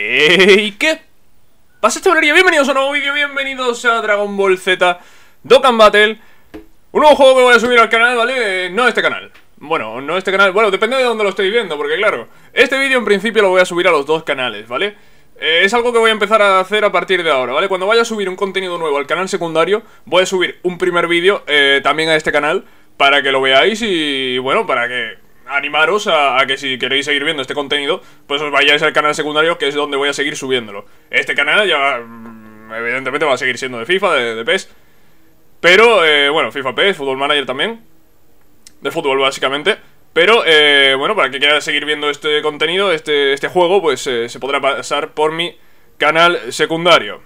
¿Y qué? Pasa este bienvenidos a un nuevo vídeo, bienvenidos a Dragon Ball Z Dokkan Battle Un nuevo juego que voy a subir al canal, ¿vale? No a este canal Bueno, no a este canal, bueno, depende de dónde lo estéis viendo, porque claro Este vídeo en principio lo voy a subir a los dos canales, ¿vale? Eh, es algo que voy a empezar a hacer a partir de ahora, ¿vale? Cuando vaya a subir un contenido nuevo al canal secundario Voy a subir un primer vídeo eh, también a este canal Para que lo veáis y, bueno, para que animaros a, que si queréis seguir viendo este contenido, pues os vayáis al canal secundario, que es donde voy a seguir subiéndolo. Este canal ya, mm, evidentemente, va a seguir siendo de FIFA, de, PES. Pero, eh, bueno, FIFA PES, fútbol Manager también. De fútbol, básicamente. Pero, eh, bueno, para que quiera seguir viendo este contenido, este, este juego, pues eh, se podrá pasar por mi canal secundario.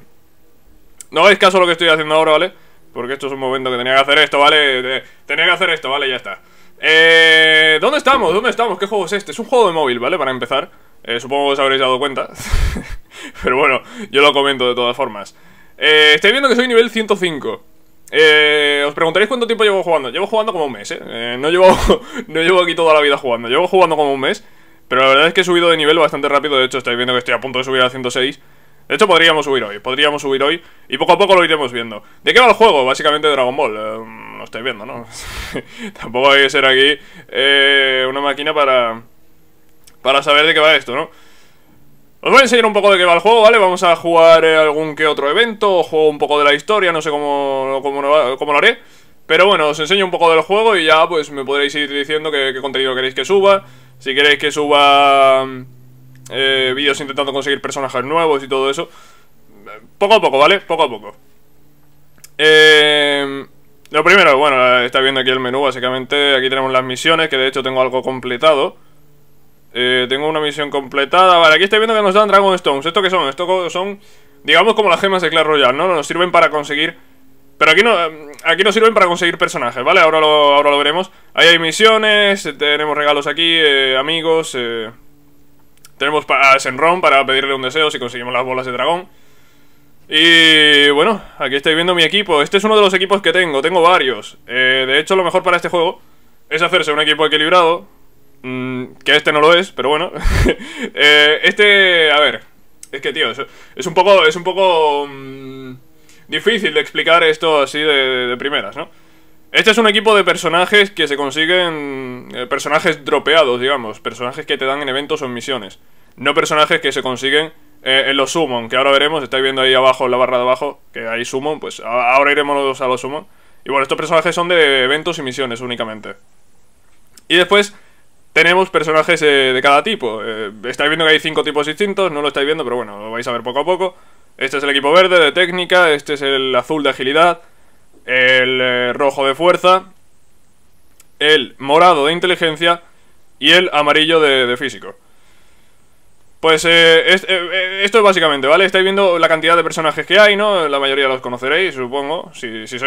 No hagáis caso a lo que estoy haciendo ahora, ¿vale? Porque esto es un momento que tenía que hacer esto, ¿vale? Tenía que hacer esto, ¿vale? Ya está. Eh, ¿Dónde estamos? ¿Dónde estamos? ¿Qué juego es este? Es un juego de móvil, ¿vale? Para empezar. Eh, supongo que os habréis dado cuenta. Pero bueno, yo lo comento de todas formas. Eh, estáis viendo que soy nivel 105. Eh, os preguntaréis cuánto tiempo llevo jugando. Llevo jugando como un mes, ¿eh? eh no, llevo, no llevo aquí toda la vida jugando. Llevo jugando como un mes. Pero la verdad es que he subido de nivel bastante rápido. De hecho, estáis viendo que estoy a punto de subir a 106. De hecho, podríamos subir hoy. Podríamos subir hoy. Y poco a poco lo iremos viendo. ¿De qué va el juego? Básicamente Dragon Ball. Eh, estoy viendo, ¿no? Tampoco hay que ser aquí eh, una máquina para, para saber de qué va esto, ¿no? Os voy a enseñar un poco de qué va el juego, ¿vale? Vamos a jugar eh, algún que otro evento, juego un poco de la historia, no sé cómo, cómo, lo haré. Pero bueno, os enseño un poco del juego y ya pues me podréis ir diciendo qué, contenido queréis que suba. Si queréis que suba mm, eh, vídeos intentando conseguir personajes nuevos y todo eso. Poco a poco, ¿vale? Poco a poco. Eh, lo primero, bueno, está viendo aquí el menú, básicamente aquí tenemos las misiones, que de hecho tengo algo completado. Eh, tengo una misión completada. Vale, aquí está viendo que nos dan Dragon Stones. ¿Esto qué son? Esto son, digamos, como las gemas de Clash Royale, ¿no? Nos sirven para conseguir... Pero aquí no, aquí no sirven para conseguir personajes, ¿vale? Ahora lo, ahora lo veremos. Ahí hay misiones, tenemos regalos aquí, eh, amigos... Eh, tenemos a Senron para pedirle un deseo si conseguimos las bolas de dragón. Y bueno, aquí estoy viendo mi equipo. Este es uno de los equipos que tengo, tengo varios. Eh, de hecho, lo mejor para este juego es hacerse un equipo equilibrado. Mm, que este no lo es, pero bueno. Eh, este, a ver. Es que, tío, es, un poco. Es un poco. Mm, difícil de explicar esto así de, primeras, ¿no? Este es un equipo de personajes que se consiguen. Eh, personajes dropeados, digamos. Personajes que te dan en eventos o en misiones. No personajes que se consiguen en eh, eh, los summon, que ahora veremos, estáis viendo ahí abajo, en la barra de abajo, que hay summon, pues ahora iremos a los summon. Y bueno, estos personajes son de eventos y misiones únicamente. Y después tenemos personajes eh, de cada tipo. estáis viendo que hay cinco tipos distintos, no lo estáis viendo, pero bueno, lo vais a ver poco a poco. Este es el equipo verde de técnica, este es el azul de agilidad, el rojo de fuerza, el morado de inteligencia y el amarillo de físico. Pues eh, eh, eh, esto es básicamente, ¿vale? Estáis viendo la cantidad de personajes que hay, ¿no? La mayoría los conoceréis, supongo. Si, si,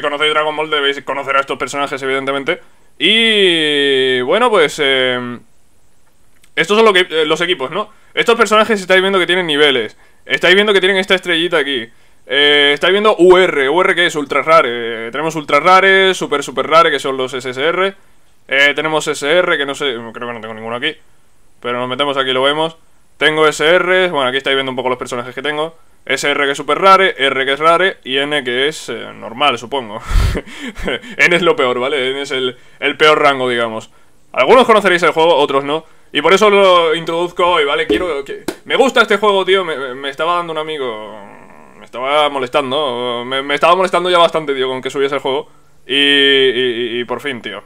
conocéis Dragon Ball debéis conocer a estos personajes, evidentemente. Y... bueno, pues... estos son que, los equipos, ¿no? Estos personajes estáis viendo que tienen niveles. Estáis viendo que tienen esta estrellita aquí. estáis viendo UR. ¿UR que es? Ultra Rare. tenemos Ultra Rare, Super Super Rare, que son los SSR. tenemos SR, que no sé... Creo que no tengo ninguno aquí. Pero nos metemos aquí y lo vemos. Tengo SR, bueno, aquí estáis viendo un poco los personajes que tengo. SR que es super rare, R que es rare y N que es eh, normal, supongo. N es lo peor, ¿vale? N es el, peor rango, digamos. Algunos conoceréis el juego, otros no. Y por eso lo introduzco hoy, ¿vale? Quiero que... Me gusta este juego, tío. Me, estaba dando un amigo... Me estaba molestando. Me, estaba molestando ya bastante, tío, con que subiese el juego. Y, y, y por fin, tío.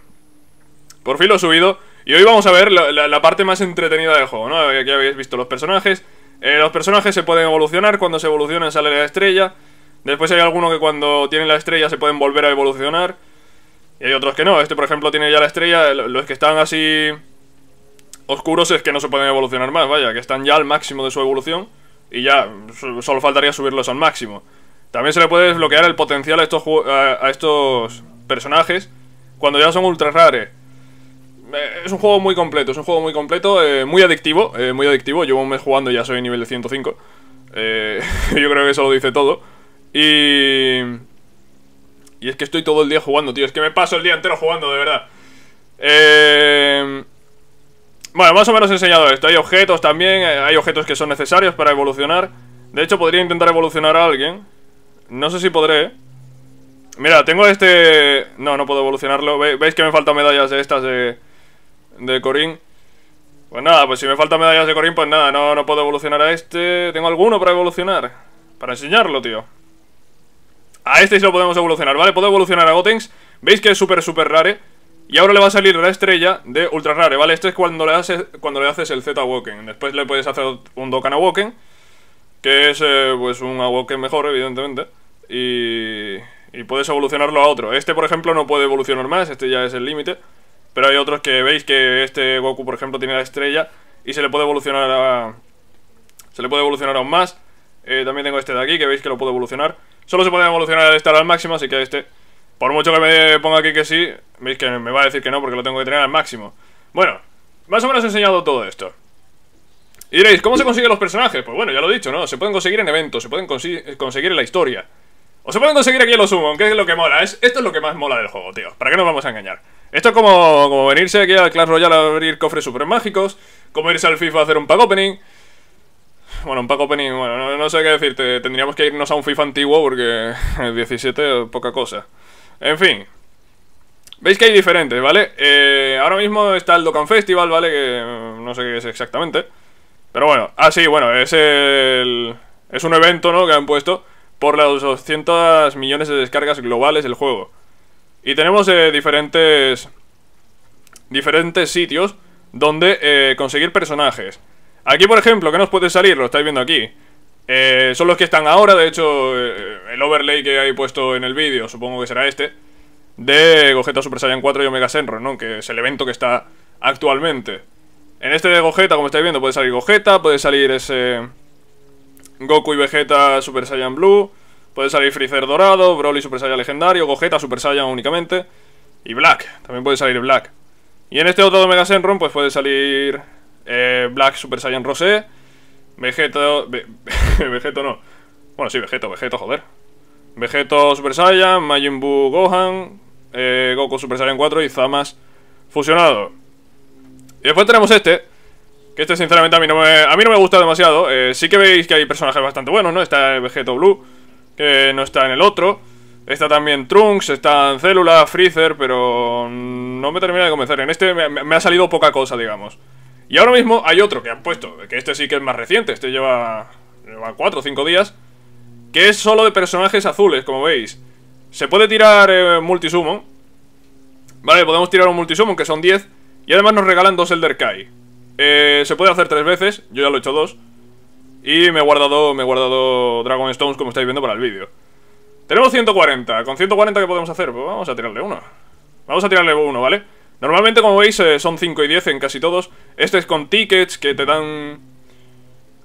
Por fin lo he subido. Y hoy vamos a ver la, parte más entretenida del juego, ¿no? Aquí habéis visto los personajes. Eh, los personajes se pueden evolucionar, cuando se evolucionan sale la estrella. Después hay algunos que cuando tienen la estrella se pueden volver a evolucionar. Y hay otros que no. Este, por ejemplo, tiene ya la estrella. Los que están así oscuros es que no se pueden evolucionar más, vaya, que están ya al máximo de su evolución. Y ya, solo faltaría subirlos al máximo. También se le puede desbloquear el potencial a estos, a estos personajes cuando ya son ultra rares. Eh, es un juego muy completo, es un juego muy completo, eh, muy adictivo, eh, muy adictivo. Llevo un mes jugando ya soy nivel de 105. Eh, yo creo que eso lo dice todo. Y... Y es que estoy todo el día jugando, tío. Es que me paso el día entero jugando, de verdad. Eh... Bueno, más o menos he enseñado esto. Hay objetos también, hay objetos que son necesarios para evolucionar. De hecho, podría intentar evolucionar a alguien. No sé si podré. Mira, tengo este... No, no puedo evolucionarlo. ¿Veis que me faltan medallas de estas de de Corín. Pues nada, pues si me faltan medallas de Corín, pues nada, no, no puedo evolucionar a este. ¿Tengo alguno para evolucionar? Para enseñarlo, tío. A este sí lo podemos evolucionar, ¿vale? Puedo evolucionar a Gotenks. Veis que es súper, súper rare. Y ahora le va a salir la estrella de Ultra Rare, ¿vale? Este es cuando le haces, cuando le haces el Z Woken. Después le puedes hacer un Dokkan Awoken. Que es, eh, pues, un Awoken mejor, evidentemente. Y... Y puedes evolucionarlo a otro. Este, por ejemplo, no puede evolucionar más. Este ya es el límite. Pero hay otros que veis que este Goku, por ejemplo, tiene la estrella y se le puede evolucionar a... Se le puede evolucionar aún más. Eh, también tengo este de aquí, que veis que lo puedo evolucionar. Solo se puede evolucionar al estar al máximo, así que este... Por mucho que me ponga aquí que sí, veis que me va a decir que no porque lo tengo que tener al máximo. Bueno, más o menos he enseñado todo esto. Y diréis, ¿cómo se consiguen los personajes? Pues bueno, ya lo he dicho, ¿no? Se pueden conseguir en eventos, se pueden conseguir en la historia. O se pueden conseguir aquí en los summon, que es lo que mola. Es, esto es lo que más mola del juego, tío. ¿Para qué nos vamos a engañar? Esto es como, venirse aquí al Clash Royale a abrir cofres super mágicos, como irse al FIFA a hacer un pack opening. Bueno, un pack opening, bueno, no, sé qué decirte. Tendríamos que irnos a un FIFA antiguo porque el 17 poca cosa. En fin. Veis que hay diferentes, ¿vale? Eh, ahora mismo está el Dokkan Festival, ¿vale? Que mm, no sé qué es exactamente. Pero bueno, ah, sí, bueno, es el... Es un evento, ¿no? Que han puesto por los 200 millones de descargas globales del juego. Y tenemos eh, diferentes, diferentes sitios donde eh, conseguir personajes. Aquí, por ejemplo, que nos puede salir? Lo estáis viendo aquí. Eh, son los que están ahora, de hecho, el overlay que hay puesto en el vídeo, supongo que será este, de Gogeta Super Saiyan 4 y Omega Senron, ¿no? Que es el evento que está actualmente. En este de Gogeta, como estáis viendo, puede salir Gogeta, puede salir ese Goku y Vegeta Super Saiyan Blue, Puede salir Freezer dorado, Broly Super Saiyan legendario, Gogeta Super Saiyan únicamente. Y Black, también puede salir Black. Y en este otro Mega Senron, pues puede salir eh, Black Super Saiyan Rosé, Vegeto. Vegeto no. Bueno, sí, Vegeto, Vegeto, joder. Vegeto Super Saiyan, Majin Buu Gohan, eh, Goku Super Saiyan 4 y Zamas fusionado. Y después tenemos este, que este sinceramente a mí no me, a mí no me gusta demasiado. Eh, sí que veis que hay personajes bastante buenos, ¿no? Está Vegeto Blue no está en el otro. Está también Trunks, está en Célula, Freezer, pero no me termina de convencer. En este me, ha salido poca cosa, digamos. Y ahora mismo hay otro que han puesto, que este sí que es más reciente, este lleva, lleva 4 o 5 días, que es solo de personajes azules, como veis. Se puede tirar eh, multisumo, vale, podemos tirar un multisumo, que son 10, y además nos regalan dos Elder Kai. Eh, se puede hacer tres veces, yo ya lo he hecho dos. Y me he guardado, me he guardado Dragon Stones, como estáis viendo, para el vídeo. Tenemos 140. ¿Con 140 qué podemos hacer? Pues vamos a tirarle uno. Vamos a tirarle uno, ¿vale? Normalmente, como veis, eh, son 5 y 10 en casi todos. Este es con tickets que te dan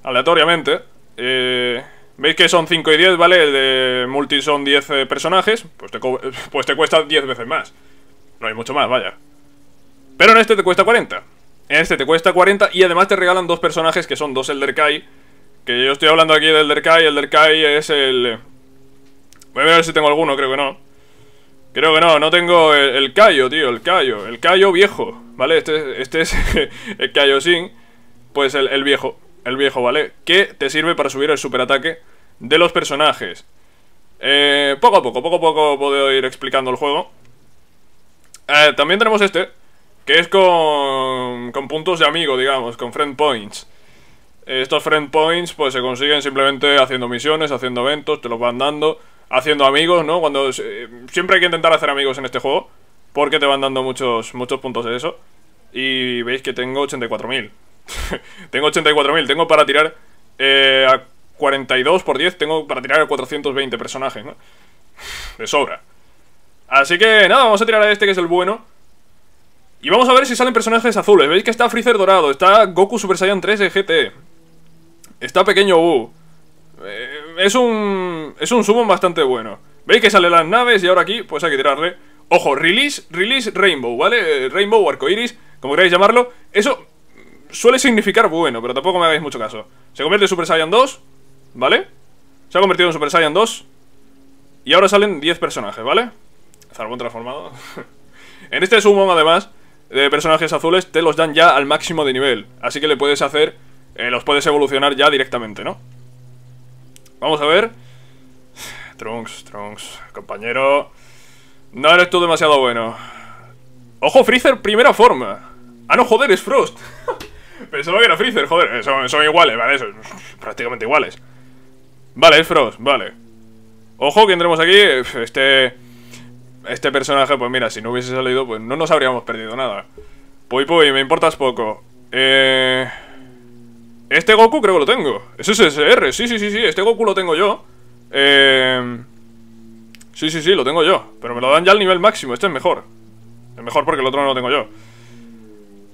aleatoriamente. Eh, veis que son 5 y 10, ¿vale? El de multi son 10 eh, personajes. Pues te, pues te cuesta 10 veces más. No hay mucho más, vaya. Pero en este te cuesta 40. En este te cuesta 40 y además te regalan dos personajes que son dos Elder Kai que yo estoy hablando aquí del Derkai, el Derkai es el... Eh, voy a ver si tengo alguno, creo que no Creo que no, no tengo el, Cayo, tío, el Cayo El Cayo viejo, ¿vale? Este, este es el Cayo Sin Pues el, viejo, el viejo, ¿vale? Que te sirve para subir el superataque de los personajes eh, Poco a poco, poco a poco puedo ir explicando el juego eh, También tenemos este Que es con, con puntos de amigo, digamos, con friend points eh, estos friend points pues se consiguen simplemente haciendo misiones, haciendo eventos, te los van dando, haciendo amigos, ¿no? Cuando siempre hay que intentar hacer amigos en este juego porque te van dando muchos muchos puntos de eso. Y veis que tengo 84.000. tengo 84.000, eh, tengo para tirar a 42 por 10, tengo para tirar a 420 personajes, ¿no? De sobra. Así que nada, vamos a tirar a este que es el bueno. Y vamos a ver si salen personajes azules. Veis que está Freezer dorado, está Goku Super Saiyan 3 de GT. E. Está pequeño Bu. Eh, es un... Es un summon bastante bueno. ¿Veis que salen las naves y ahora aquí, pues hay que tirarle... Ojo, release, release Rainbow, ¿vale? Eh, rainbow, arcoiris, como queráis llamarlo. Eso suele significar bueno, pero tampoco me hagáis mucho caso. Se convierte en Super Saiyan 2, ¿vale? Se ha convertido en Super Saiyan 2. Y ahora salen 10 personajes, ¿vale? Zarbon transformado. en este summon, además, de personajes azules, te los dan ya al máximo de nivel. Así que le puedes hacer eh, los puedes evolucionar ya directamente, ¿no? Vamos a ver. Trunks, Trunks, compañero. No eres tú demasiado bueno. Ojo, Freezer, primera forma. Ah, no, joder, es Frost. Pensaba que era Freezer, joder. Son, iguales, vale, son prácticamente iguales. Vale, es Frost, vale. Ojo que entremos aquí. Este. Este personaje, pues mira, si no hubiese salido, pues no nos habríamos perdido nada. Puy, puy, me importas poco. Eh. Este Goku creo que lo tengo. Es SSR, sí, sí, sí, sí, este Goku lo tengo yo. Eh... Sí, sí, sí, lo tengo yo. Pero me lo dan ya al nivel máximo, este es mejor. Es mejor porque el otro no lo tengo yo.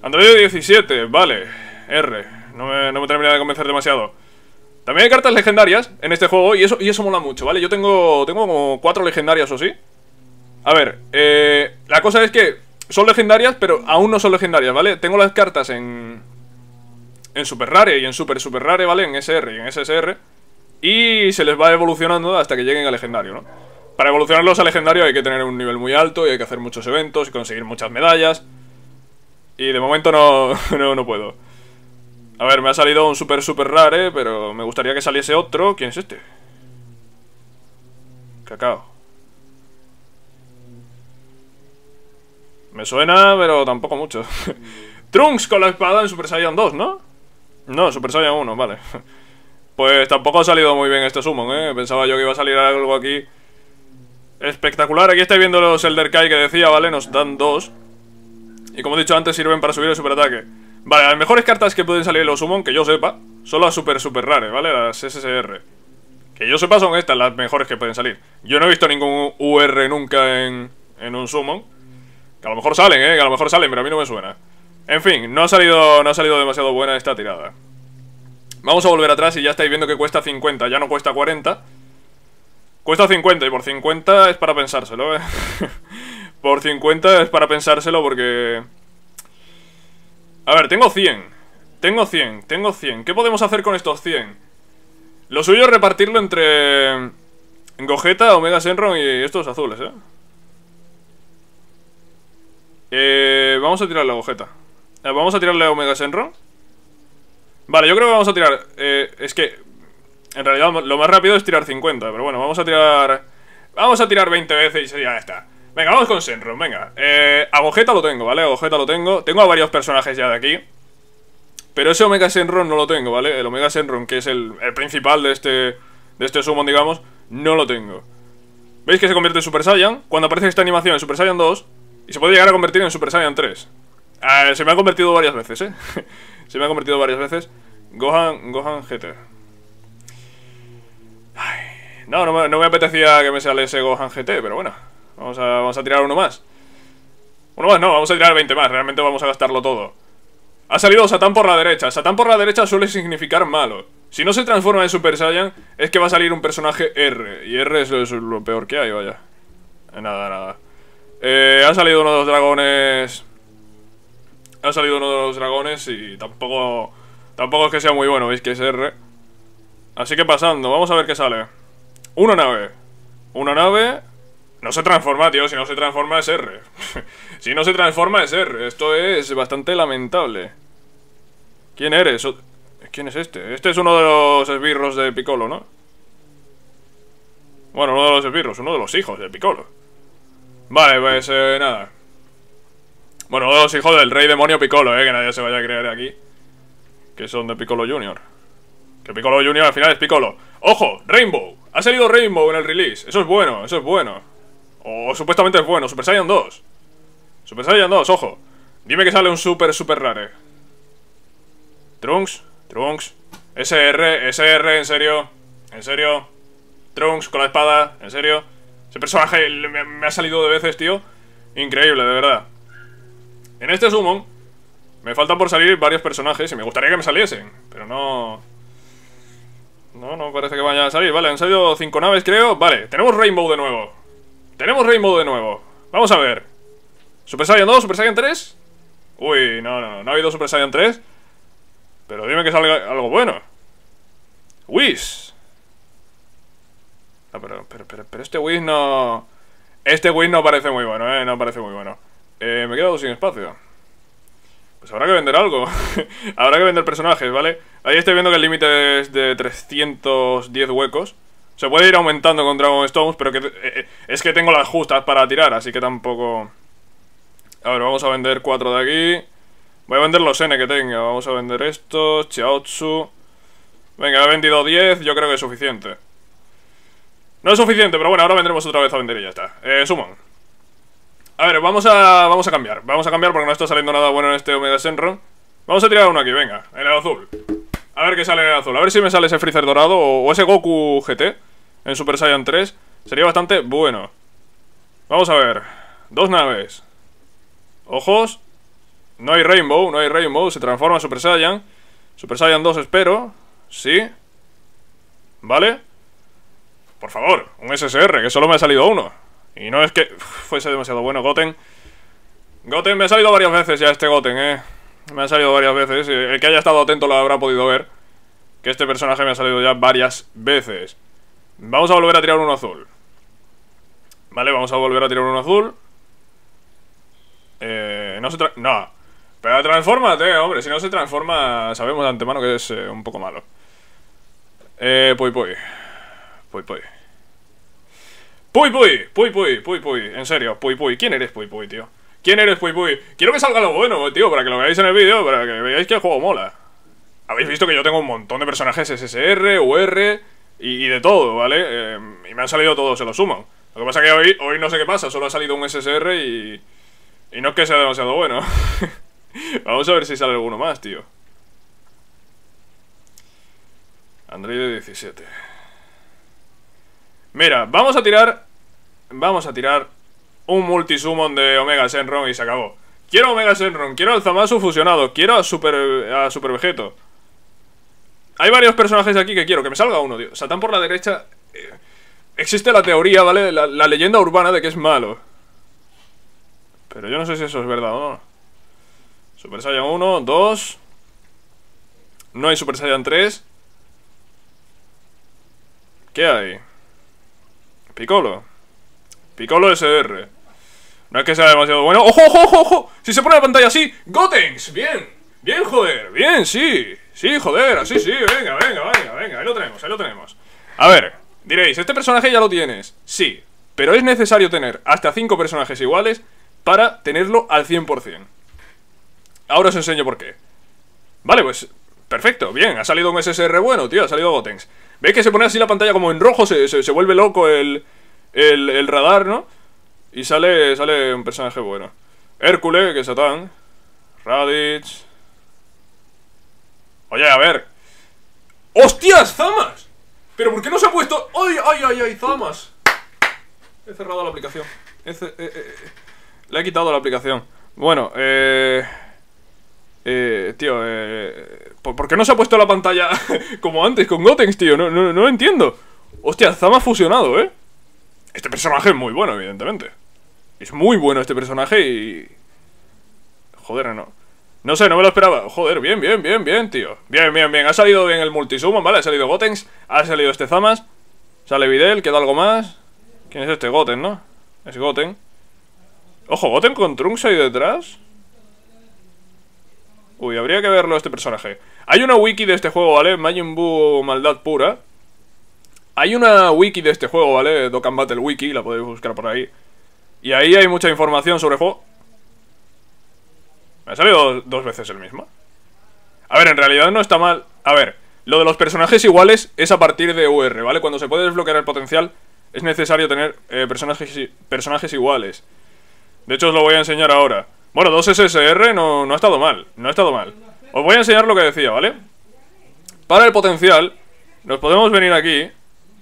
Android 17, vale. R. No me, no me termina de convencer demasiado. También hay cartas legendarias en este juego y eso, y eso mola mucho, ¿vale? Yo tengo, tengo como cuatro legendarias o sí. A ver, eh, la cosa es que son legendarias, pero aún no son legendarias, ¿vale? Tengo las cartas en, en Super Rare y en Super Super Rare, ¿vale? En SR y en SSR. Y se les va evolucionando hasta que lleguen a legendario, ¿no? Para evolucionarlos a legendario hay que tener un nivel muy alto y hay que hacer muchos eventos y conseguir muchas medallas. Y de momento no, no, no puedo. A ver, me ha salido un super super rare, pero me gustaría que saliese otro. ¿Quién es este? Cacao. Me suena, pero tampoco mucho. Trunks con la espada en Super Saiyan 2, ¿no? No, Super Saiyan 1, vale. Pues tampoco ha salido muy bien este summon, ¿eh? Pensaba yo que iba a salir algo aquí espectacular. Aquí estáis viendo los Elder Kai que decía, ¿vale? Nos dan dos. Y como he dicho antes, sirven para subir el superataque. Vale, las mejores cartas que pueden salir en los Summon, que yo sepa, son las super super rares, ¿vale? Las SSR. Que yo sepa son estas las mejores que pueden salir. Yo no he visto ningún UR nunca en, en un Summon. Que a lo mejor salen, ¿eh? Que a lo mejor salen, pero a mí no me suena. En fin, no ha salido, no ha salido demasiado buena esta tirada. Vamos a volver atrás y ya estáis viendo que cuesta 50, ya no cuesta 40. Cuesta 50 y por 50 es para pensárselo, ¿eh? por 50 es para pensárselo porque... A ver, tengo 100. Tengo 100, tengo 100. ¿Qué podemos hacer con estos 100? Lo suyo es repartirlo entre... Gogeta, Omega Senron y estos azules, ¿eh? eh vamos a tirar la Gogeta. Eh, vamos a tirarle a Omega Senron. Vale, yo creo que vamos a tirar... Eh, es que... En realidad lo más rápido es tirar 50, pero bueno, vamos a tirar... Vamos a tirar 20 veces y ya está. Venga, vamos con Senron, venga. Eh, Agujeta lo tengo, ¿vale? Agujeta lo tengo. Tengo a varios personajes ya de aquí. Pero ese Omega Senron no lo tengo, ¿vale? El Omega Senron, que es el, el principal de este, de este summon, digamos, no lo tengo. ¿Veis que se convierte en Super Saiyan? Cuando aparece esta animación en Super Saiyan 2, y se puede llegar a convertir en Super Saiyan 3 se me ha convertido varias veces, ¿eh? se me ha convertido varias veces. Gohan, Gohan GT. no, no me, apetecía que me sale ese Gohan GT, pero bueno. Vamos a, tirar uno más. Uno más no, vamos a tirar 20 más. Realmente vamos a gastarlo todo. Ha salido Satán por la derecha. Satán por la derecha suele significar malo. Si no se transforma en Super Saiyan, es que va a salir un personaje R. Y R es lo, peor que hay, vaya. Eh, nada, nada. Eh, ha salido uno de los dragones ha salido uno de los dragones y tampoco... Tampoco es que sea muy bueno, veis que es R. Así que pasando, vamos a ver qué sale. Una nave. Una nave... No se transforma, tío. Si no se transforma es R. si no se transforma es R. Esto es bastante lamentable. ¿Quién eres? ¿Quién es este? Este es uno de los esbirros de Piccolo, ¿no? Bueno, uno de los esbirros, uno de los hijos de Piccolo. Vale, pues eh, nada. Bueno, los oh, hijos del rey demonio Piccolo, eh, que nadie se vaya a creer aquí. Que son de Piccolo Junior. Que Piccolo Junior al final es Piccolo. ¡Ojo! ¡Rainbow! Ha salido Rainbow en el release. Eso es bueno, eso es bueno. O supuestamente es bueno. Super Saiyan 2. Super Saiyan 2, ojo. Dime que sale un super, super rare. Trunks, Trunks. SR, SR, en serio. En serio. Trunks con la espada, en serio. Ese personaje me ha salido de veces, tío. Increíble, de verdad. En este summon me faltan por salir varios personajes y me gustaría que me saliesen, pero no... No, no parece que vayan a salir. Vale, han salido cinco naves, creo. Vale, tenemos Rainbow de nuevo. Tenemos Rainbow de nuevo. Vamos a ver. ¿Super Saiyan 2? ¿Super Saiyan 3? Uy, no, no, no ha habido Super Saiyan 3. Pero dime que salga algo bueno. Whis. Ah, pero, pero, pero, pero este Whis no... Este Whis no parece muy bueno, eh, no parece muy bueno. Eh, me he quedado sin espacio. Pues habrá que vender algo. habrá que vender personajes, ¿vale? Ahí estoy viendo que el límite es de 310 huecos. Se puede ir aumentando con Dragon Stones, pero que, eh, eh, es que tengo las justas para tirar, así que tampoco... A ver, vamos a vender cuatro de aquí. Voy a vender los N que tenga. Vamos a vender estos, Chiaotsu... Venga, he vendido 10, yo creo que es suficiente. No es suficiente, pero bueno, ahora vendremos otra vez a vender y ya está. Eh, suman. A ver, vamos a, vamos a cambiar. Vamos a cambiar porque no está saliendo nada bueno en este Omega Vamos a tirar uno aquí, venga. En el azul. A ver qué sale en el azul. A ver si me sale ese Freezer dorado o, o ese Goku GT en Super Saiyan 3. Sería bastante bueno. Vamos a ver. Dos naves. Ojos. No hay Rainbow, no hay Rainbow. Se transforma en Super Saiyan. Super Saiyan 2 espero. Sí. Vale. Por favor, un SSR, que solo me ha salido uno. Y no es que fuese demasiado bueno Goten. Goten, me ha salido varias veces ya este Goten, eh. Me ha salido varias veces. Eh, el que haya estado atento lo habrá podido ver. Que este personaje me ha salido ya varias veces. Vamos a volver a tirar uno azul. Vale, vamos a volver a tirar uno azul. Eh, no se tra... No. Pero transfórmate, hombre. Si no se transforma, sabemos de antemano que es eh, un poco malo. Eh, pues pues pues Puy Puy, Puy Puy, Puy Puy, en serio, Puy Puy, ¿quién eres Puy Puy, tío? ¿Quién eres Puy Puy? Quiero que salga lo bueno, tío, para que lo veáis en el vídeo, para que veáis que el juego mola. Habéis visto que yo tengo un montón de personajes SSR, UR y, de todo, ¿vale? Eh, y me han salido todos, se lo suman. Lo que pasa es que hoy, hoy no sé qué pasa, solo ha salido un SSR y... Y no es que sea demasiado bueno. Vamos a ver si sale alguno más, tío. Android 17. Mira, vamos a tirar... Vamos a tirar un multisummon de Omega Senron y se acabó. Quiero Omega Senron, quiero al Zamasu fusionado, quiero a Super, Super Vegeto. Hay varios personajes aquí que quiero, que me salga uno, tío. Satán por la derecha... Eh, existe la teoría, ¿vale? La, la leyenda urbana de que es malo. Pero yo no sé si eso es verdad o no. Super Saiyan 1, 2... No hay Super Saiyan 3. ¿Qué hay? Piccolo. Piccolo SR. No es que sea demasiado bueno. ¡Ojo, ojo, ojo! Si se pone la pantalla así, ¡Gotenks! ¡Bien! ¡Bien, joder! ¡Bien, sí! ¡Sí, joder! ¡Así, sí! ¡Venga, venga, venga, venga! Ahí lo tenemos, ahí lo tenemos. A ver, diréis, ¿este personaje ya lo tienes? Sí, pero es necesario tener hasta 5 personajes iguales para tenerlo al 100%. Ahora os enseño por qué. Vale, pues perfecto, bien, ha salido un SSR bueno, tío, ha salido Gotenks. ¿Veis que se pone así la pantalla como en rojo? Se, vuelve loco el, el, radar, ¿no? Y sale, sale un personaje bueno. Hércules, que es Satán. Raditz. Oye, a ver. ¡Hostias, Zamas! ¿Pero por qué no se ha puesto...? ¡Ay, ay, ay, ay, Zamas! He cerrado la aplicación. Eh, eh, eh. Le he quitado la aplicación. Bueno, eh... Eh, tío, eh, ¿por qué no se ha puesto la pantalla como antes con Gotenks, tío? No, lo entiendo. Hostia, Zama fusionado, ¿eh? Este personaje es muy bueno, evidentemente. Es muy bueno este personaje y... Joder, no. No sé, no me lo esperaba. Joder, bien, bien, bien, bien, tío. Bien, bien, bien. Ha salido bien el multisumo ¿vale? Ha salido Gotenks, ha salido este Zamas. Sale Videl, queda algo más. ¿Quién es este? Goten, ¿no? Es Goten. Ojo, Goten con Trunks ahí detrás. Uy, habría que verlo este personaje. Hay una wiki de este juego, ¿vale? Majin Buu Maldad Pura. Hay una wiki de este juego, ¿vale? Dokkan Battle Wiki, la podéis buscar por ahí. Y ahí hay mucha información sobre el juego. Me ha salido dos veces el mismo. A ver, en realidad no está mal. A ver, lo de los personajes iguales es a partir de UR, ¿vale? Cuando se puede desbloquear el potencial, es necesario tener eh, personajes iguales. De hecho, os lo voy a enseñar ahora. Bueno, 2 SSR no, ha estado mal, no ha estado mal. Os voy a enseñar lo que decía, ¿vale? Para el potencial, nos podemos venir aquí.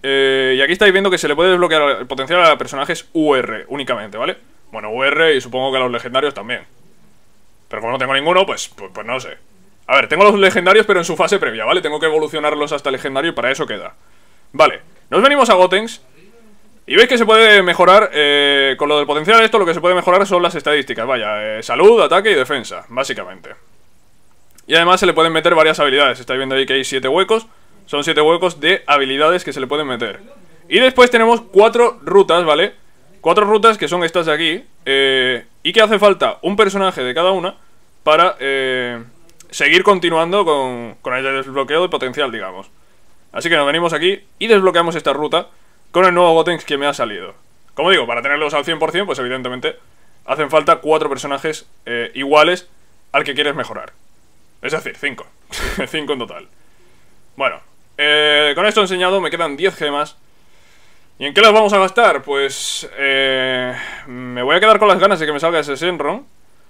Eh, y aquí estáis viendo que se le puede desbloquear el potencial a personajes UR únicamente, ¿vale? Bueno, UR y supongo que a los legendarios también. Pero como no tengo ninguno, pues, pues, pues, no sé. A ver, tengo los legendarios, pero en su fase previa, ¿vale? Tengo que evolucionarlos hasta legendario y para eso queda. Vale, nos venimos a Gotenks y veis que se puede mejorar, eh, con lo del potencial esto, lo que se puede mejorar son las estadísticas, vaya, eh, salud, ataque y defensa, básicamente. Y además se le pueden meter varias habilidades, estáis viendo ahí que hay 7 huecos, son 7 huecos de habilidades que se le pueden meter. Y después tenemos 4 rutas, ¿vale? 4 rutas que son estas de aquí, eh, y que hace falta un personaje de cada una para seguir continuando con, con el desbloqueo de potencial, digamos. Así que nos venimos aquí y desbloqueamos esta ruta con el nuevo Gotenks que me ha salido. Como digo, para tenerlos al 100%, pues evidentemente hacen falta cuatro personajes eh, iguales al que quieres mejorar. Es decir, 5. 5 en total. Bueno, eh, con esto enseñado me quedan 10 gemas. ¿Y en qué las vamos a gastar? Pues eh, me voy a quedar con las ganas de que me salga ese Senron.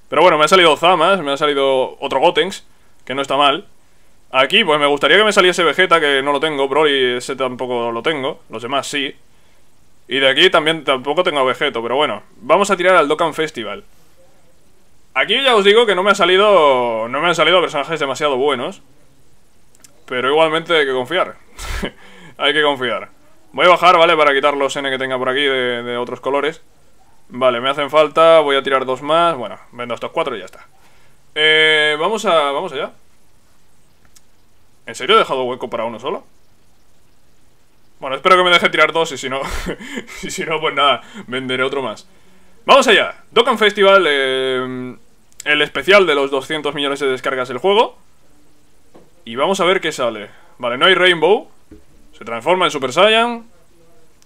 Pero bueno, me ha salido Zamas, me ha salido otro Gotenks, que no está mal. Aquí, pues me gustaría que me saliese Vegeta, que no lo tengo. Broly ese tampoco lo tengo. Los demás sí. Y de aquí también tampoco tengo a Vegeto, pero bueno. Vamos a tirar al Dokkan Festival. Aquí ya os digo que no me han salido... No me han salido personajes demasiado buenos. Pero igualmente hay que confiar. hay que confiar. Voy a bajar, ¿vale? Para quitar los N que tenga por aquí de, otros colores. Vale, me hacen falta. Voy a tirar dos más. Bueno, vendo estos cuatro y ya está. Eh, vamos a... Vamos allá. ¿En serio he dejado hueco para uno solo? Bueno, espero que me deje tirar dos y si no, si no pues nada, venderé otro más. Vamos allá, Dokkan Festival, eh, el especial de los 200 millones de descargas del juego. Y vamos a ver qué sale. Vale, no hay Rainbow. Se transforma en Super Saiyan.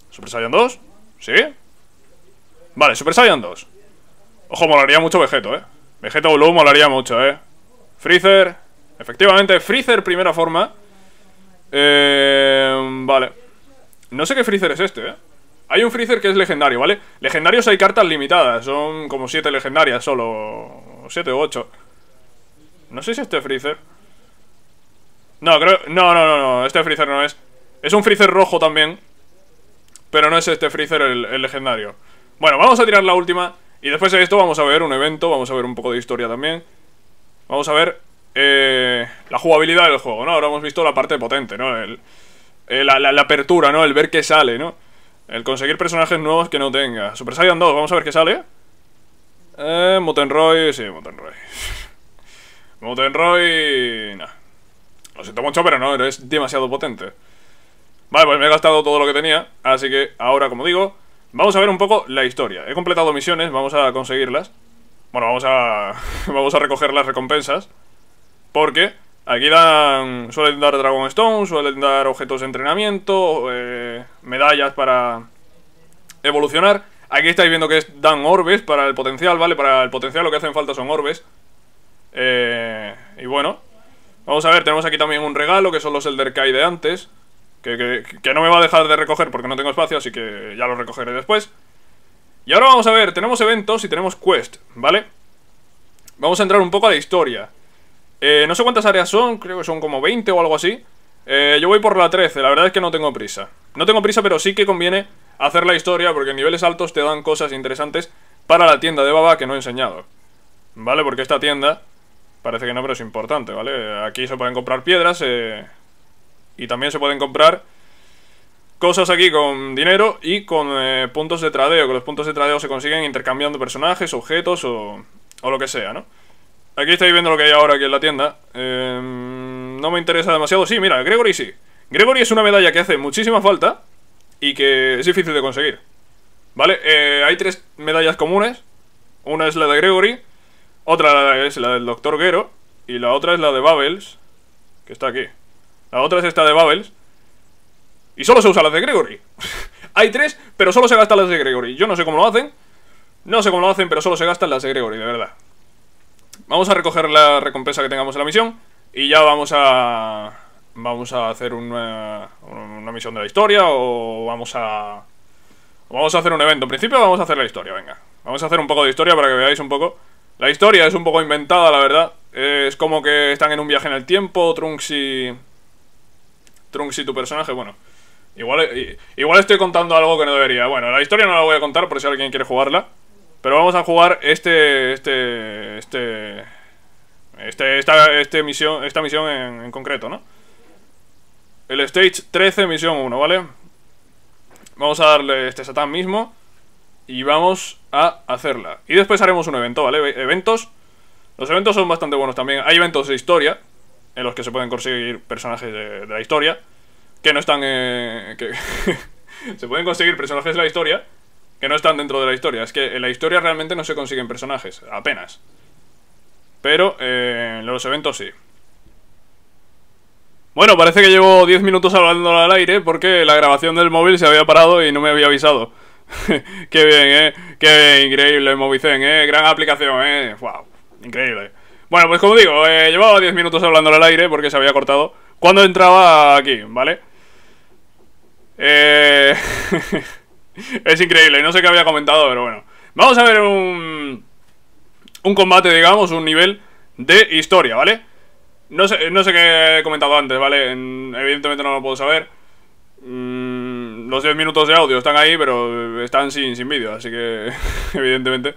Super Saiyan 2, ¿sí? Vale, Super Saiyan 2. Ojo, molaría mucho Vegeto, ¿eh? Vegeta Blue molaría mucho, ¿eh? Freezer, Efectivamente, Freezer primera forma eh, Vale No sé qué Freezer es este, eh hay un Freezer que es legendario, ¿vale? Legendarios hay cartas limitadas, son como siete legendarias solo, 7 u 8 No sé si este Freezer No, creo, no, no, no, no, este Freezer no es Es un Freezer rojo también Pero no es este Freezer el legendario Bueno, vamos a tirar la última Y después de esto vamos a ver un evento, vamos a ver un poco de historia también Vamos a ver eh, la jugabilidad del juego, ¿no? Ahora hemos visto la parte potente, ¿no? Eh, la, apertura, ¿no? El ver qué sale, ¿no? El conseguir personajes nuevos que no tenga. Super Saiyan 2, vamos a ver qué sale. Eh, Roy, sí, Motenroy. Roy... Nah. Lo siento mucho, pero no, es demasiado potente. Vale, pues me he gastado todo lo que tenía, así que ahora, como digo, vamos a ver un poco la historia. He completado misiones, vamos a conseguirlas. Bueno, vamos a, vamos a recoger las recompensas. Porque aquí dan. Suelen dar Dragon Stone, suelen dar objetos de entrenamiento, eh, medallas para evolucionar. Aquí estáis viendo que es, dan orbes para el potencial, ¿vale? Para el potencial lo que hacen falta son orbes. Eh, y bueno, vamos a ver, tenemos aquí también un regalo que son los Elder Kai de antes. Que, que, no me va a dejar de recoger porque no tengo espacio, así que ya lo recogeré después. Y ahora vamos a ver, tenemos eventos y tenemos quest, ¿vale? Vamos a entrar un poco a la historia. Eh, no sé cuántas áreas son, creo que son como 20 o algo así. Eh, yo voy por la 13, la verdad es que no tengo prisa. No tengo prisa, pero sí que conviene hacer la historia, porque en niveles altos te dan cosas interesantes para la tienda de Baba que no he enseñado. ¿Vale? Porque esta tienda, parece que no, pero es importante, ¿vale? Aquí se pueden comprar piedras eh, y también se pueden comprar cosas aquí con dinero y con puntos de tradeo, que los puntos de tradeo se consiguen intercambiando personajes, objetos o, o lo que sea, ¿no? Aquí estáis viendo lo que hay ahora aquí en la tienda. Em, no me interesa demasiado. Sí, mira, Gregory sí. Gregory es una medalla que hace muchísima falta y que es difícil de conseguir. ¿Vale? Eh, hay tres medallas comunes. Una es la de Gregory, otra es la del Doctor Gero y la otra es la de Babels, que está aquí. La otra es esta de Babels. Y solo se usa la de Gregory. hay tres, pero solo se gastan las de Gregory. Yo no sé cómo lo hacen. No sé cómo lo hacen, pero solo se gastan las de Gregory, de verdad. Vamos a recoger la recompensa que tengamos en la misión y ya vamos a... Vamos a hacer una, eh, una misión de la historia o vamos a... Vamos a hacer un evento. En principio vamos a hacer la historia, venga. Vamos a hacer un poco de historia para que veáis un poco. La historia es un poco inventada, la verdad. Es como que están en un viaje en el tiempo, Trunks y... Trunks y tu personaje, bueno. Igual, eh, igual estoy contando algo que no debería. Bueno, la historia no la voy a contar por si alguien quiere jugarla. Pero vamos a jugar este, este, este este, esta, este misión, esta misión en, concreto, ¿no? El Stage 13, misión 1, ¿vale? Vamos a darle este satán mismo y vamos a hacerla. Y después haremos un evento, ¿vale? Eventos. Los eventos son bastante buenos también. Hay eventos de historia, en los que se pueden conseguir personajes de, la historia, que no están... que se pueden conseguir personajes de la historia que no están dentro de la historia. Es que en la historia realmente no se consiguen personajes, apenas. Pero en eh, los eventos sí. Bueno, parece que llevo 10 minutos hablando al aire porque la grabación del móvil se había parado y no me había avisado. qué bien, ¿eh? Qué bien, increíble, Movicen, ¿eh? Gran aplicación, ¿eh? ¡Wow! Increíble. Bueno, pues como digo, eh, llevaba 10 minutos hablando al aire porque se había cortado cuando entraba aquí, ¿vale? Eh... es increíble, no sé qué había comentado, pero bueno. Vamos a ver un un combate, digamos, un nivel de historia, ¿vale? No sé, qué he comentado antes, ¿vale? evidentemente no lo puedo saber. Mm, los 10 minutos de audio están ahí, pero están sin, vídeo, así que evidentemente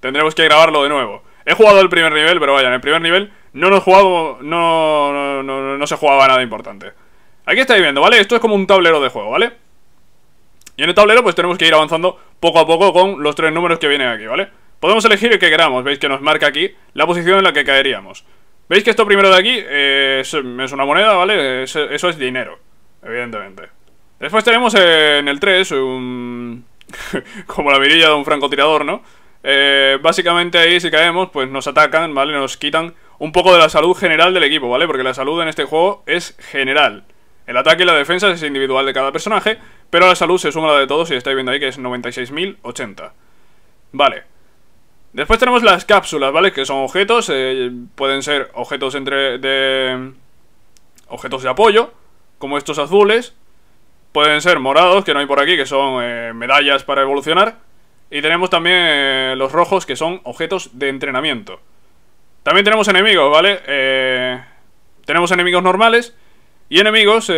tendremos que grabarlo de nuevo. He jugado el primer nivel, pero vaya, en el primer nivel no no se jugaba nada importante. Aquí estáis viendo, ¿vale? Esto es como un tablero de juego, ¿vale? Y en el tablero pues tenemos que ir avanzando poco a poco con los tres números que vienen aquí, ¿vale? Podemos elegir el que queramos, veis que nos marca aquí la posición en la que caeríamos. Veis que esto primero de aquí eh, es, una moneda, ¿vale? eso es dinero, evidentemente. Después tenemos en el 3 un... como la mirilla de un francotirador, ¿no? Eh, básicamente ahí si caemos, pues nos atacan, ¿vale? Nos quitan un poco de la salud general del equipo, ¿vale? Porque la salud en este juego es general. El ataque y la defensa es individual de cada personaje, pero la salud se suma a la de todos y estáis viendo ahí que es 96.080. Vale. Después tenemos las cápsulas, ¿vale? Que son objetos, eh, pueden ser objetos entre de objetos de apoyo, como estos azules, pueden ser morados, que no hay por aquí, que son eh, medallas para evolucionar, y tenemos también eh, los rojos, que son objetos de entrenamiento. También tenemos enemigos, ¿vale? tenemos enemigos normales y enemigos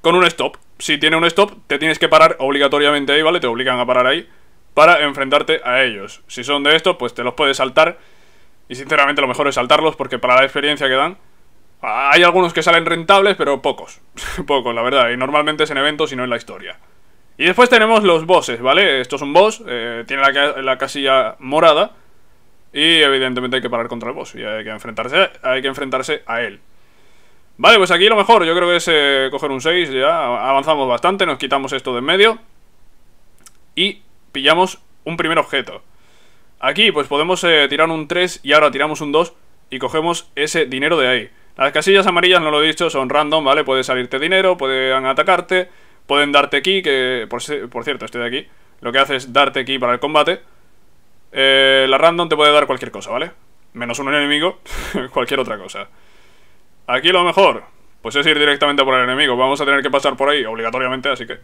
con un stop. Si tiene un stop, te tienes que parar obligatoriamente ahí, ¿vale? Te obligan a parar ahí para enfrentarte a ellos. Si son de esto, pues te los puedes saltar. Y sinceramente lo mejor es saltarlos porque para la experiencia que dan... Hay algunos que salen rentables, pero pocos. pocos, la verdad. Y normalmente es en eventos y no en la historia. Y después tenemos los bosses, ¿vale? Esto es un boss, eh, tiene la, casilla morada. Y evidentemente hay que parar contra el boss y hay que enfrentarse, hay que enfrentarse a él. Vale, pues aquí lo mejor, yo creo que es eh, coger un 6, ya avanzamos bastante, nos quitamos esto de en medio. Y pillamos un primer objeto. Aquí, pues podemos eh, tirar un 3 y ahora tiramos un 2 y cogemos ese dinero de ahí. Las casillas amarillas, no lo he dicho, son random, ¿vale? Puede salirte dinero, pueden atacarte, pueden darte aquí que por, cierto, este de aquí, lo que hace es darte aquí para el combate. Eh, la random te puede dar cualquier cosa, ¿vale? Menos un enemigo, cualquier otra cosa. Aquí lo mejor, pues es ir directamente por el enemigo. Vamos a tener que pasar por ahí obligatoriamente, así que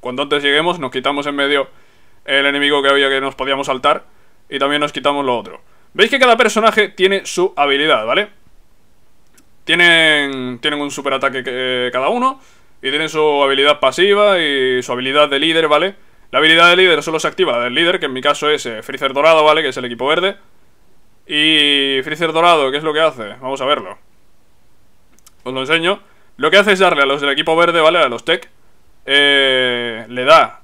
cuando antes lleguemos, nos quitamos en medio el enemigo que había que nos podíamos saltar y también nos quitamos lo otro. Veis que cada personaje tiene su habilidad, ¿vale? Tienen, tienen un superataque cada uno y tienen su habilidad pasiva y su habilidad de líder, ¿vale? La habilidad de líder solo se activa del líder, que en mi caso es eh, Freezer Dorado, ¿vale? Que es el equipo verde. Y Freezer Dorado, ¿qué es lo que hace? Vamos a verlo. Os lo enseño. Lo que hace es darle a los del equipo verde, ¿vale? A los tech eh, le da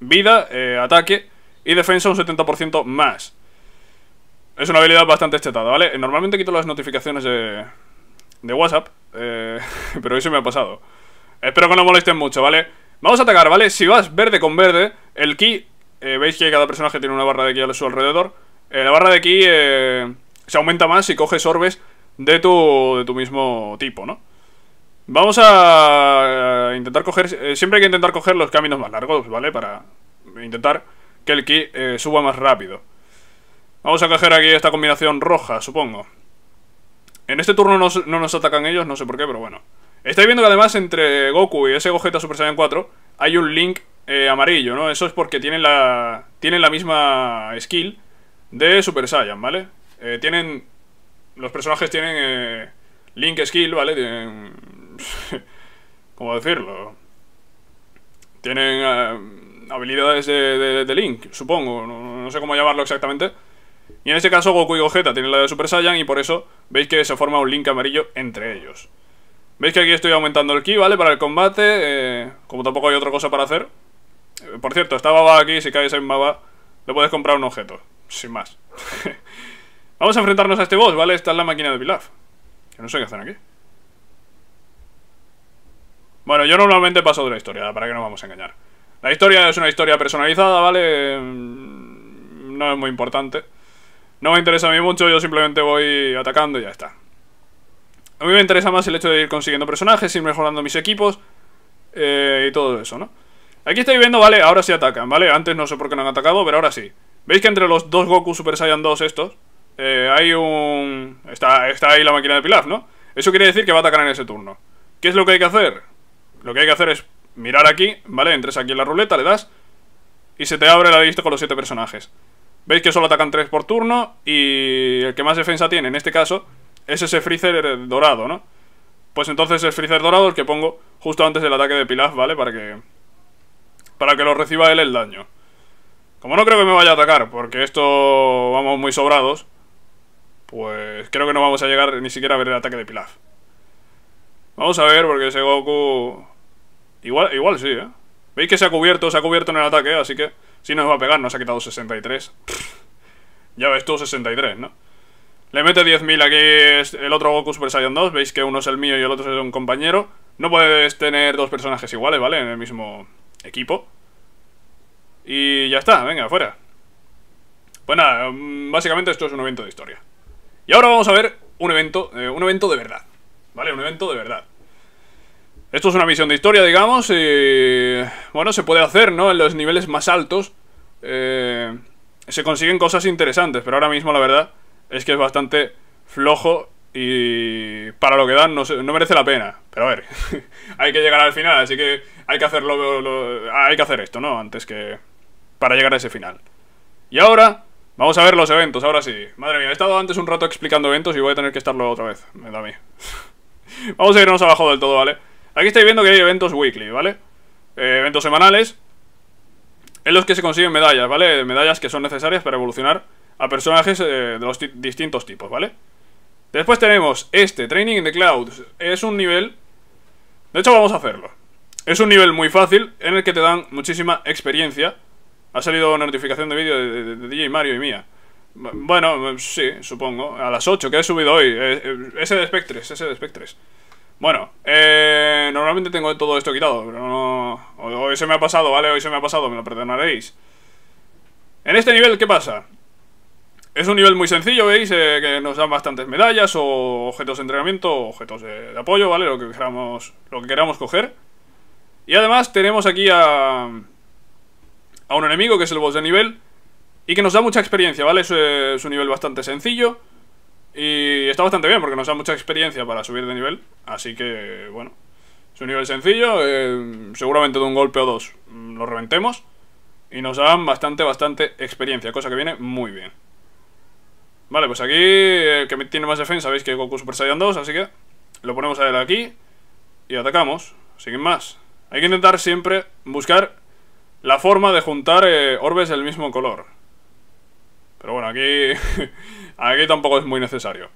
vida, eh, ataque y defensa un 70% más. Es una habilidad bastante estetada, ¿vale? Normalmente quito las notificaciones de, WhatsApp, eh, pero eso me ha pasado. Espero que no molesten mucho, ¿vale? Vamos a atacar, ¿vale? Si vas verde con verde, el ki... Veis que cada personaje tiene una barra de ki a su alrededor. la barra de ki se aumenta más si coges orbes de de tu mismo tipo, ¿no? Vamos a intentar coger... Eh, siempre hay que intentar coger los caminos más largos, ¿vale? Para intentar que el ki eh, suba más rápido. Vamos a coger aquí esta combinación roja, supongo. En este turno no, nos atacan ellos, no sé por qué, pero bueno. Estáis viendo que además entre Goku y ese Gogeta Super Saiyan 4 hay un link eh, amarillo, ¿no? Eso es porque tienen la, tienen la misma skill de Super Saiyan, ¿vale? tienen... Los personajes tienen link skill, ¿vale? Tienen ¿Cómo decirlo? Tienen eh, habilidades de, Link, supongo. No, sé cómo llamarlo exactamente. Y en este caso Goku y Gogeta tienen la de Super Saiyan y por eso veis que se forma un Link amarillo entre ellos. Veis que aquí estoy aumentando el ki, ¿vale? Para el combate, eh, como tampoco hay otra cosa para hacer. Eh, por cierto, esta Baba aquí, si caes en Baba, le puedes comprar un objeto, sin más. Vamos a enfrentarnos a este boss, ¿vale? Esta es la máquina de Pilaf. Que no sé qué hacen aquí. Bueno, yo normalmente paso de la historia, para que no vamos a engañar. La historia es una historia personalizada, ¿vale? Mm, no es muy importante. No me interesa a mí mucho, yo simplemente voy atacando y ya está. A mí me interesa más el hecho de ir consiguiendo personajes, ir mejorando mis equipos eh, y todo eso, ¿no? Aquí estáis viendo, ¿vale? Ahora sí atacan, ¿vale? Antes no sé por qué no han atacado, pero ahora sí. ¿Veis que entre los dos Goku Super Saiyan 2 estos eh, hay un... Está, está ahí la máquina de Pilaf, ¿no? Eso quiere decir que va a atacar en ese turno. ¿Qué es lo que hay que hacer? Lo que hay que hacer es mirar aquí, ¿vale? Entres aquí en la ruleta, le das y se te abre la lista con los 7 personajes. Veis que solo atacan 3 por turno y el que más defensa tiene, en este caso, es ese Freezer dorado, ¿no? Pues entonces es Freezer dorado el que pongo justo antes del ataque de Pilaf, ¿vale? Para que... Para que lo reciba él el daño. Como no creo que me vaya a atacar, porque esto vamos muy sobrados, pues creo que no vamos a llegar ni siquiera a ver el ataque de Pilaf. Vamos a ver, porque ese Goku... Igual, igual sí, ¿eh? Veis que se ha cubierto, se ha cubierto en el ataque, así que... Si nos va a pegar, nos ha quitado 63. ya ves tú, 63, ¿no? Le mete 10.000 aquí el otro Goku Super Saiyan 2. Veis que uno es el mío y el otro es un compañero. No puedes tener dos personajes iguales, ¿vale? En el mismo equipo. Y ya está, venga, fuera. Pues nada, mm, básicamente esto es un evento de historia. Y ahora vamos a ver un evento, eh, un evento de verdad. ¿vale? Un evento de verdad. Esto es una misión de historia, digamos, y... Bueno, se puede hacer, ¿no? En los niveles más altos eh, se consiguen cosas interesantes, pero ahora mismo la verdad es que es bastante flojo y para lo que dan no, merece la pena. Pero a ver, hay que llegar al final, así que hay que hacerlo, hay que hacer esto, ¿no? Antes que... para llegar a ese final. Y ahora, vamos a ver los eventos, ahora sí. Madre mía, he estado antes un rato explicando eventos y voy a tener que estarlo otra vez, me da miedo. Vamos a irnos abajo del todo, ¿vale? Aquí estáis viendo que hay eventos weekly, ¿vale? Eh, eventos semanales En los que se consiguen medallas, ¿vale? Medallas que son necesarias para evolucionar a personajes eh, de los distintos tipos, ¿vale? Después tenemos este, Training in the Clouds Es un nivel... De hecho vamos a hacerlo Es un nivel muy fácil en el que te dan muchísima experiencia Ha salido una notificación de vídeo de DJ Mario y mía bueno, sí, supongo. A las 8 que he subido hoy. Eh, eh, ese de Spectres, ese de Spectres. Bueno, eh, normalmente tengo todo esto quitado, pero no... Hoy se me ha pasado, ¿vale? Hoy se me ha pasado, me lo perdonaréis. En este nivel, ¿qué pasa? Es un nivel muy sencillo, ¿veis? que nos dan bastantes medallas o objetos de entrenamiento o objetos de, apoyo, ¿vale? Lo que, queramos, lo que queramos coger. Y además tenemos aquí a... A un enemigo que es el boss de nivel y que nos da mucha experiencia, ¿vale? Es, un nivel bastante sencillo. Y está bastante bien porque nos da mucha experiencia para subir de nivel. Así que, bueno. Es un nivel sencillo. Eh, seguramente de un golpe o dos mm, lo reventemos. Y nos dan bastante, bastante experiencia. Cosa que viene muy bien. Vale, pues aquí el que tiene más defensa, veis que Goku Super Saiyan 2. Así que lo ponemos a él aquí. Y atacamos. Sin más. Hay que intentar siempre buscar la forma de juntar eh, orbes del mismo color. Pero bueno, aquí, aquí tampoco es muy necesario.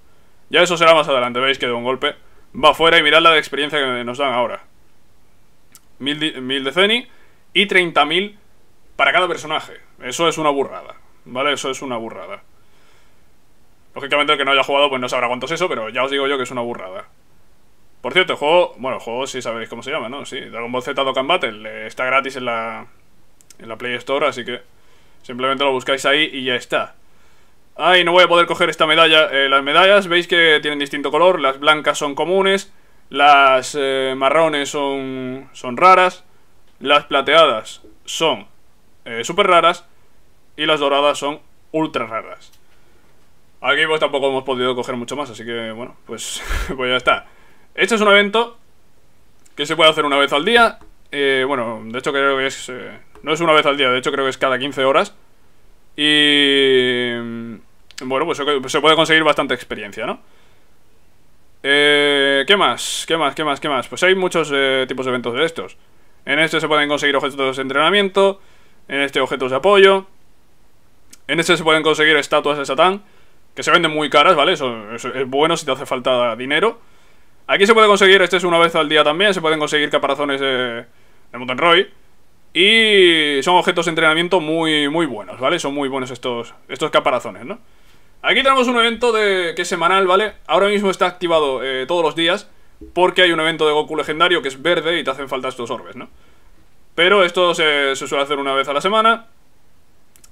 Ya eso será más adelante, veis que de un golpe va fuera y mirad la experiencia que nos dan ahora. Mil, mil de Zeni y 30.000 para cada personaje. Eso es una burrada, ¿vale? Eso es una burrada. Lógicamente el que no haya jugado pues no sabrá cuánto es eso, pero ya os digo yo que es una burrada. Por cierto, el juego, bueno, el juego sí sabéis cómo se llama, ¿no? Sí, Dragon Ball Z Dokkan Battle, eh, está gratis en la, en la Play Store, así que simplemente lo buscáis ahí y ya está. Ay, no voy a poder coger esta medalla. Eh, las medallas, veis que tienen distinto color. Las blancas son comunes. Las eh, marrones son, son raras. Las plateadas son eh, super súper raras. Y las doradas son ultra raras. Aquí pues tampoco hemos podido coger mucho más, así que bueno, pues, pues ya está. Este es un evento que se puede hacer una vez al día. bueno, de hecho creo que es... no es una vez al día, de hecho creo que es cada 15 horas. Y... Bueno, pues se puede conseguir bastante experiencia, ¿no? Eh, ¿Qué más? ¿Qué más? ¿Qué más? ¿Qué más? Pues hay muchos eh, tipos de eventos de estos. En este se pueden conseguir objetos de entrenamiento, en este objetos de apoyo, en este se pueden conseguir estatuas de Satán, que se venden muy caras, ¿vale? Eso, es bueno si te hace falta dinero. Aquí se puede conseguir, este es una vez al día también, se pueden conseguir caparazones de, de Roy Y son objetos de entrenamiento muy, muy buenos, ¿vale? Son muy buenos estos, estos caparazones, ¿no? Aquí tenemos un evento de, que es semanal, ¿vale? Ahora mismo está activado eh, todos los días porque hay un evento de Goku legendario que es verde y te hacen falta estos orbes, ¿no? Pero esto se, suele hacer una vez a la semana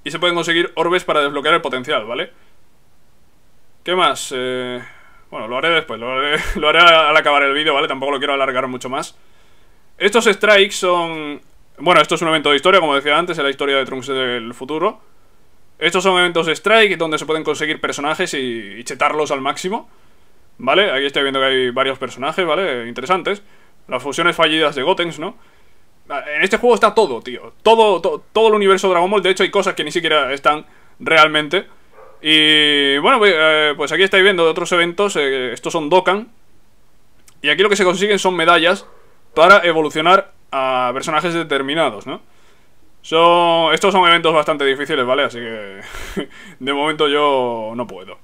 y se pueden conseguir orbes para desbloquear el potencial, ¿vale? ¿Qué más? Eh, bueno, lo haré después, lo haré, lo haré al acabar el vídeo, ¿vale? Tampoco lo quiero alargar mucho más. Estos strikes son... Bueno, esto es un evento de historia, como decía antes, es la historia de Trunks del futuro. Estos son eventos de Strike donde se pueden conseguir personajes y, chetarlos al máximo. ¿Vale? Aquí estoy viendo que hay varios personajes, ¿vale? Interesantes. Las fusiones fallidas de Gotenks, ¿no? En este juego está todo, tío. Todo, todo el universo Dragon Ball. De hecho, hay cosas que ni siquiera están realmente. Y bueno, eh, pues, aquí estáis viendo otros eventos. Eh, estos son Dokkan. Y aquí lo que se consiguen son medallas para evolucionar a personajes determinados, ¿no? Son, estos son eventos bastante difíciles, ¿vale? Así que de momento yo no puedo.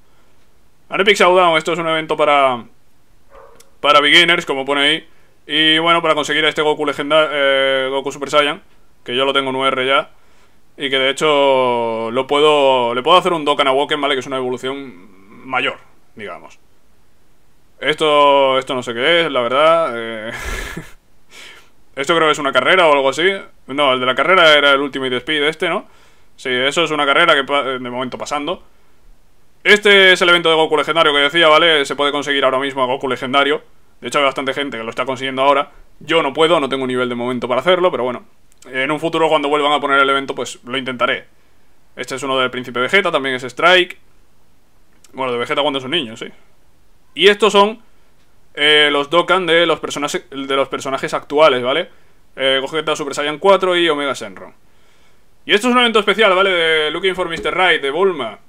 Epic Showdown, esto es un evento para, para beginners, como pone ahí. Y bueno, para conseguir a este Goku legendario, eh, Goku Super Saiyan, que yo lo tengo en UR ya. Y que de hecho lo puedo, le puedo hacer un Dokkan Woken, ¿vale? Que es una evolución mayor, digamos. Esto, esto no sé qué es, la verdad. Eh... Esto creo que es una carrera o algo así. No, el de la carrera era el Ultimate Speed este, ¿no? Sí, eso es una carrera que de momento pasando. Este es el evento de Goku legendario que decía, ¿vale? Se puede conseguir ahora mismo a Goku legendario. De hecho, hay bastante gente que lo está consiguiendo ahora. Yo no puedo, no tengo nivel de momento para hacerlo, pero bueno. En un futuro, cuando vuelvan a poner el evento, pues lo intentaré. Este es uno del Príncipe Vegeta, también es Strike. Bueno, de Vegeta cuando es un niño, sí. Y estos son eh, los Dokkan de los, personajes, de los personajes actuales, ¿vale? Eh, Gogeta Super Saiyan 4 y Omega Senron. Y esto es un evento especial, ¿vale? De Looking for Mr. Right, de Bulma.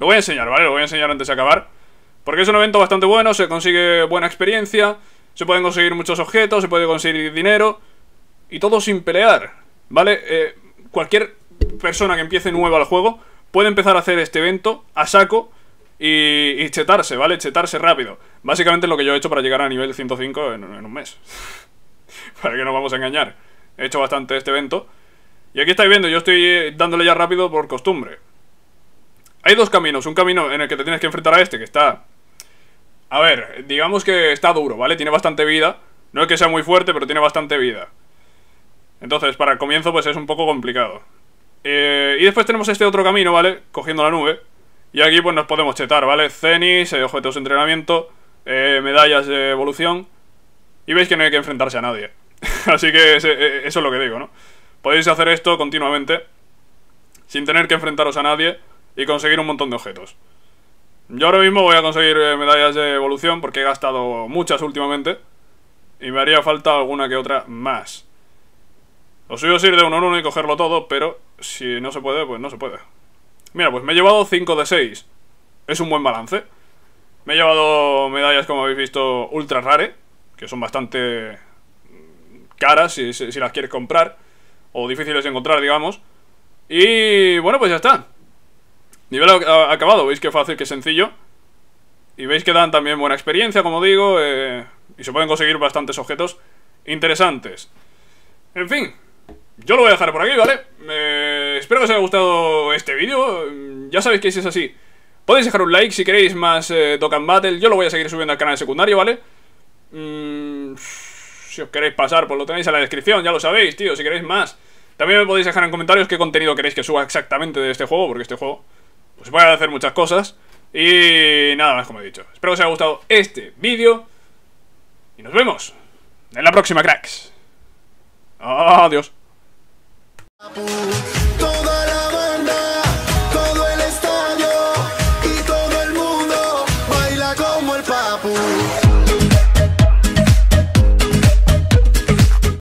Lo voy a enseñar, ¿vale? Lo voy a enseñar antes de acabar. Porque es un evento bastante bueno, se consigue buena experiencia, se pueden conseguir muchos objetos, se puede conseguir dinero. Y todo sin pelear, ¿vale? Eh, cualquier persona que empiece nueva al juego puede empezar a hacer este evento a saco y, chetarse, ¿vale? Chetarse rápido. Básicamente es lo que yo he hecho para llegar a nivel 105 en, un mes. para que no vamos a engañar. He hecho bastante este evento. Y aquí estáis viendo, yo estoy eh, dándole ya rápido por costumbre. Hay dos caminos. Un camino en el que te tienes que enfrentar a este, que está... A ver, digamos que está duro, ¿vale? Tiene bastante vida. No es que sea muy fuerte, pero tiene bastante vida. Entonces, para el comienzo, pues es un poco complicado. Eh, y después tenemos este otro camino, ¿vale? Cogiendo la nube. Y aquí pues nos podemos chetar, ¿vale? Cenis, eh, objetos de entrenamiento, eh, medallas de evolución. Y veis que no hay que enfrentarse a nadie. Así que eh, eso es lo que digo, ¿no? Podéis hacer esto continuamente, sin tener que enfrentaros a nadie y conseguir un montón de objetos. Yo ahora mismo voy a conseguir medallas de evolución porque he gastado muchas últimamente. Y me haría falta alguna que otra más. Os suyo es ir de uno en uno y cogerlo todo, pero si no se puede, pues no se puede. Mira, pues me he llevado 5 de 6. Es un buen balance. Me he llevado medallas, como habéis visto, ultra rare, que son bastante caras si, las quieres comprar, o difíciles de encontrar, digamos. Y bueno, pues ya está. Nivel acabado, veis que fácil, que sencillo. Y veis que dan también buena experiencia, como digo, eh, y se pueden conseguir bastantes objetos interesantes. En fin, yo lo voy a dejar por aquí, ¿vale? Me eh, espero que os haya gustado este vídeo. Mm, ya sabéis que si es así, podéis dejar un like si queréis más eh, Dokkan Battle. Yo lo voy a seguir subiendo al canal secundario, ¿vale? Mm, si os queréis pasar, pues lo tenéis en la descripción, ya lo sabéis, tío, si queréis más. También me podéis dejar en comentarios qué contenido queréis que suba exactamente de este juego, porque este juego pues puede hacer muchas cosas. Y nada más, como he dicho. Espero que os haya gustado este vídeo. Y nos vemos en la próxima, cracks. Adiós. Apple.